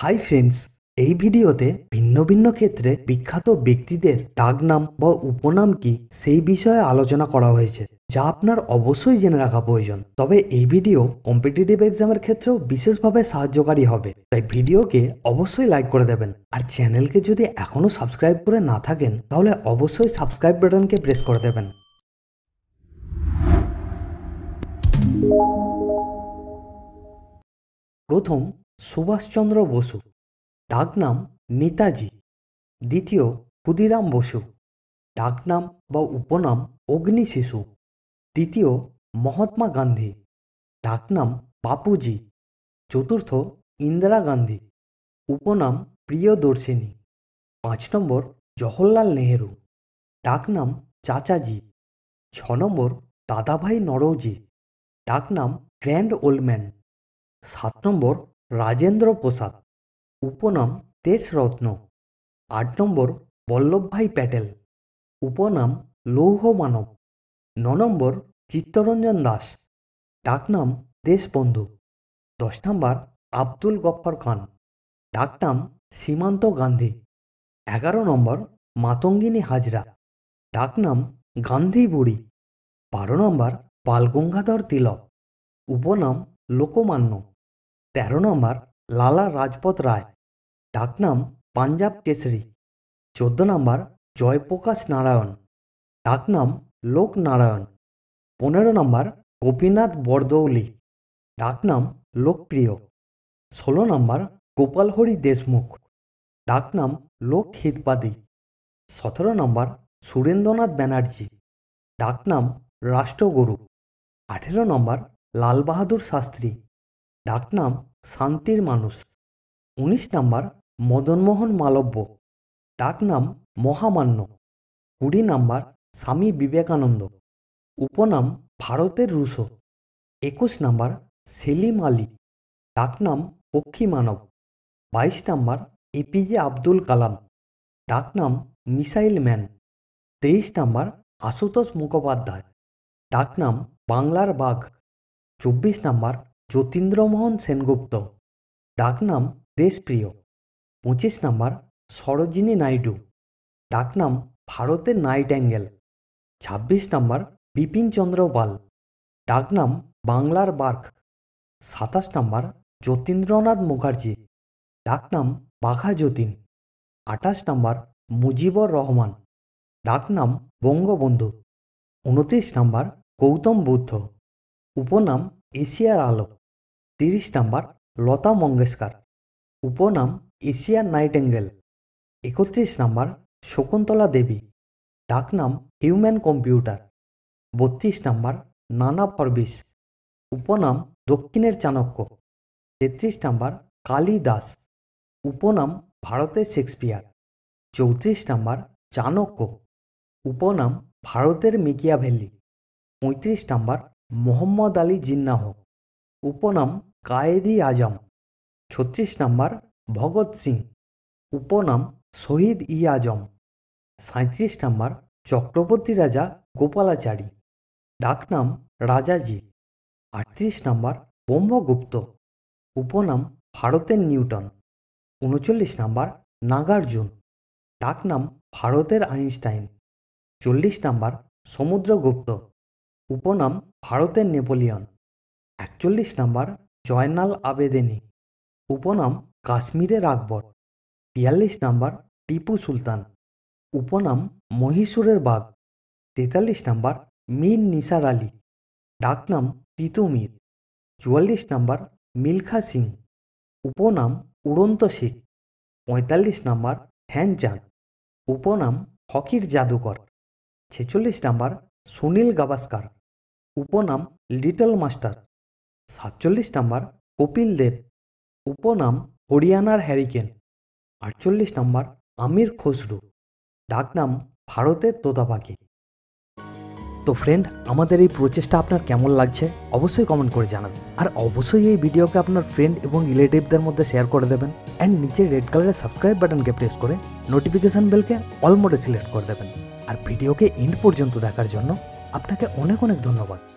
hi friends এই ভিডিওতে ভিন্ন ভিন্ন ক্ষেত্রে বিখ্যাত ব্যক্তিদের ডাকনাম বা উপনাম কি সেই বিষয়ে আলোচনা করা হয়েছে যা আপনার অবশ্যই জেনে রাখা প্রয়োজন তবে এই ভিডিও কম্পিটিটিভ এক্সামের ক্ষেত্রেও বিশেষভাবে সাহায্যকারী হবে তাই ভিডিওকে অবশ্যই লাইক করে দেবেন আর চ্যানেলকে যদি এখনও সাবস্ক্রাইব করে না থাকেন তাহলে অবশ্যই সাবস্ক্রাইব বাটনকে প্রেস করে দেবেন প্রথম সুভাষচন্দ্র বসু ডাকনাম নেতাজি দ্বিতীয় ক্ষুদিরাম বসু ডাকনাম বা উপনাম অগ্নি শিশু তৃতীয় মহাত্মা গান্ধী ডাকনাম বাপুজি চতুর্থ ইন্দিরা গান্ধী উপনাম প্রিয়দর্শিনী পাঁচ নম্বর জওহরলাল নেহেরু ডাকনাম চাচাজি ছ নম্বর দাদাভাই নরৌজি ডাকনাম গ্র্যান্ড ওল্ডম্যান সাত নম্বর রাজেন্দ্র প্রসাদ উপনাম দেশরত্ন আট নম্বর বল্লভভাই প্যাটেল উপনাম লৌহ মানব ন নম্বর চিত্তরঞ্জন দাস ডাকনাম দেশবন্ধু দশ নম্বর আব্দুল গফর খান ডাকনাম সীমান্ত গান্ধী এগারো নম্বর মাতঙ্গিনী হাজরা ডাকনাম গান্ধী বুড়ি বারো নম্বর পালগঙ্গাধর তিলক উপনাম লোকমান্য তেরো নম্বর লালা রাজপথ রায় ডাকনাম পাঞ্জাব কেশরী চোদ্দ নম্বর জয়প্রকাশ নারায়ণ ডাকনাম লোক নারায়ণ পনেরো নম্বর গোপীনাথ বরদৌলি ডাকনাম লোকপ্রিয় ষোলো নম্বর গোপালহরি দেশমুখ ডাকনাম লোক হিতবাদী সতেরো নম্বর সুরেন্দ্রনাথ ব্যানার্জি ডাকনাম রাষ্ট্রগুরু আঠেরো নম্বর লাল বাহাদুর শাস্ত্রী ডাকনাম শান্তির মানুষ উনিশ নাম্বার মদনমোহন মালব্য ডাকনাম মহামান্য কুড়ি নাম্বার স্বামী বিবেকানন্দ উপনাম ভারতের রুশো একুশ নাম্বার সেলিম আলী ডাকনাম পক্ষী মানব বাইশ নাম্বার এপিজে আব্দুল কালাম ডাকনাম মিসাইল ম্যান তেইশ নাম্বার আশুতোষ মুখোপাধ্যায় ডাকনাম বাংলার বাঘ চব্বিশ নাম্বার যতীন্দ্রমোহন সেনগুপ্ত ডাকনাম দেশপ্রিয় পঁচিশ নাম্বার সরোজিনী নাইডু ডাকনাম ভারতের নাইট অ্যাঙ্গেল ছাব্বিশ নাম্বার বিপিনচন্দ্র পাল ডাকনাম বাংলার বার্ক সাতাশ নাম্বার যতীন্দ্রনাথ মুখার্জি ডাকনাম বাঘা যতীন আঠাশ নাম্বার মুজিবর রহমান ডাকনাম বঙ্গবন্ধু উনত্রিশ নাম্বার গৌতম বুদ্ধ উপনাম এশিয়ার আলো তিরিশ নাম্বার লতা মঙ্গেশকর উপনাম এশিয়ার নাইট এঙ্গেল একত্রিশ নাম্বার শকুন্তলা দেবী ডাকনাম হিউম্যান কম্পিউটার বত্রিশ নাম্বার নানা ফরবিস উপনাম দক্ষিণের চাণক্য তেত্রিশ নাম্বার কালী দাস উপনাম ভারতের শেক্সপিয়ার চৌত্রিশ নাম্বার চাণক্য উপনাম ভারতের মিকিয়া ভ্যালি পঁয়ত্রিশ নাম্বার মোহাম্মদ আলী জিন্নাহ উপনাম কায়েদি আজম ছত্রিশ নম্বর ভগৎ সিং উপনাম শহীদ ই আজম সাঁত্রিশ নম্বর চক্রবর্তী রাজা গোপালাচারী ডাকনাম রাজাজি আটত্রিশ নম্বর ব্রহ্মগুপ্ত উপনাম ভারতের নিউটন উনচল্লিশ নম্বর নাগার্জুন ডাকনাম ভারতের আইনস্টাইন চল্লিশ নম্বর সমুদ্রগুপ্ত উপনাম ভারতের নেপোলিয়ন একচল্লিশ নাম্বার জয়নাল আবেদেনি উপনাম কাশ্মীরের আকবর বিয়াল্লিশ নাম্বার টিপু সুলতান উপনাম মহীশূরের বাঘ তেতাল্লিশ নাম্বার মীর নিসার আলী ডাকনাম তিতুমির চুয়াল্লিশ নাম্বার মিলখা সিং উপনাম উড়ন্ত শিখ পঁয়তাল্লিশ নাম্বার হ্যানচান উপনাম হকির জাদুকর ছেচল্লিশ নাম্বার সুনীল গাভাস্কার উপনাম লিটল মাস্টার সাতচল্লিশ নম্বর কপিল দেব উপনাম হরিয়ানার হ্যারিকেন আটচল্লিশ নম্বর আমির খসরু ডাকনাম ভারতের তোতা পাখি তো ফ্রেন্ড আমাদের এই প্রচেষ্টা আপনার কেমন লাগছে অবশ্যই কমেন্ট করে জানাবেন আর অবশ্যই এই ভিডিওকে আপনার ফ্রেন্ড এবং রিলেটিভদের মধ্যে শেয়ার করে দেবেন অ্যান্ড নিচে রেড কালারের সাবস্ক্রাইব বাটনকে প্রেস করে নোটিফিকেশান বেলকে অলমোডে সিলেক্ট করে দেবেন আর ভিডিওকে এন্ড পর্যন্ত দেখার জন্য আপনাকে অনেক অনেক ধন্যবাদ